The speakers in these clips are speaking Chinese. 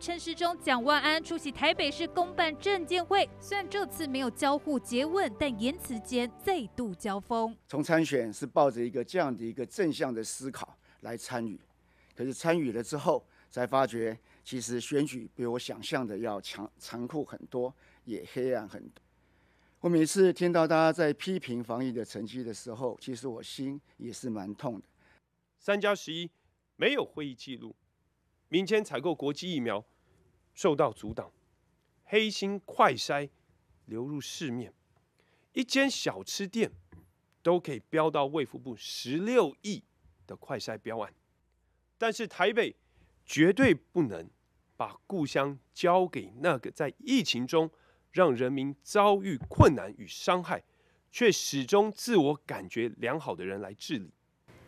陈世中蒋万安出席台北市公办证监会，虽然这次没有交互诘问，但言辞间再度交锋。从参选是抱着一个这样的一个正向的思考来参与，可是参与了之后，才发觉其实选举比我想象的要强残酷很多，也黑暗很多。我每次听到大家在批评防疫的成绩的时候，其实我心也是蛮痛的。三加十一没有会议记录，民间采购国际疫苗。受到阻挡，黑心快筛流入市面，一间小吃店都可以标到卫福部十六亿的快筛标案，但是台北绝对不能把故乡交给那个在疫情中让人民遭遇困难与伤害，却始终自我感觉良好的人来治理。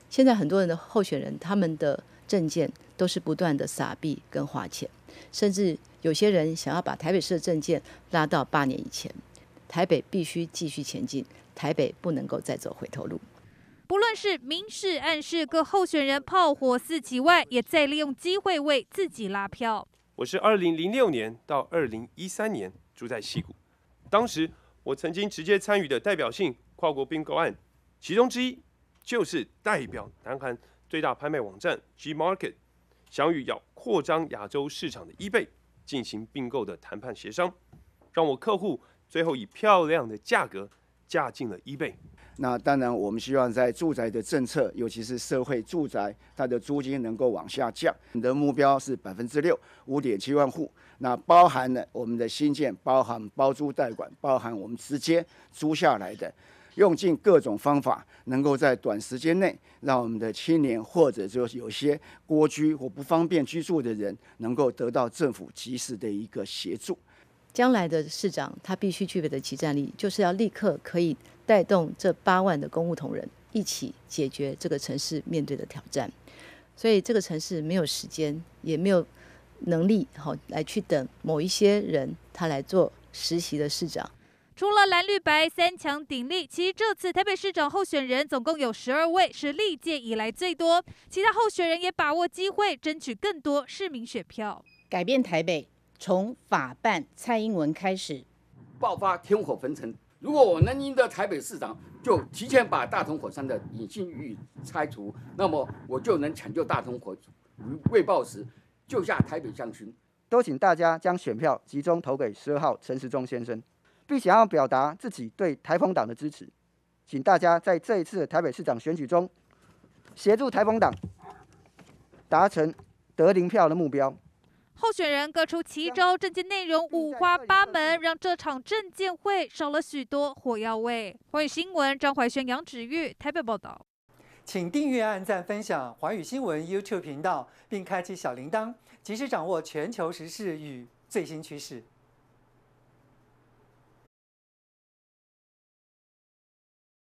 现在很多人的候选人，他们的。政件都是不断的撒币跟花钱，甚至有些人想要把台北市的政件拉到八年以前。台北必须继续前进，台北不能够再走回头路。不论是明示暗示，各候选人炮火四起外，也在利用机会为自己拉票。我是二零零六年到二零一三年住在溪谷，当时我曾经直接参与的代表性跨国并购案，其中之一就是代表南韩。最大拍卖网站 G Market 想与要扩张亚洲市场的 eBay 进行并购的谈判协商，让我客户最后以漂亮的价格嫁进了 eBay。那当然，我们希望在住宅的政策，尤其是社会住宅，它的租金能够往下降。你的目标是百分之六，五点七万户，那包含了我们的新建，包含包租代管，包含我们直接租下来的。用尽各种方法，能够在短时间内让我们的青年或者就是有些蜗居或不方便居住的人，能够得到政府及时的一个协助。将来的市长他必须具备的集战力，就是要立刻可以带动这八万的公务同仁一起解决这个城市面对的挑战。所以这个城市没有时间，也没有能力好来去等某一些人他来做实习的市长。除了蓝绿白三强鼎立，其这次台北市长候选人总共有十二位，是历届以来最多。其他候选人也把握机会，争取更多市民选票。改变台北，从法办蔡英文开始，爆发天火焚城。如果我能赢得台北市长，就提前把大同火山的隐性域拆除，那么我就能抢救大同火，未爆时救下台北象群。都请大家将选票集中投给十二号陈时中先生。并想要表达自己对台风党的支持，请大家在这一次台北市长选举中，协助台风党达成得零票的目标。候选人各出奇招，政见内容五花八门，让这场政见会少了许多火药味。华语新闻，张怀轩、杨芷玉台北报道。请订阅、按赞、分享华语新闻 YouTube 频道，并开启小铃铛，及时掌握全球时事与最新趋势。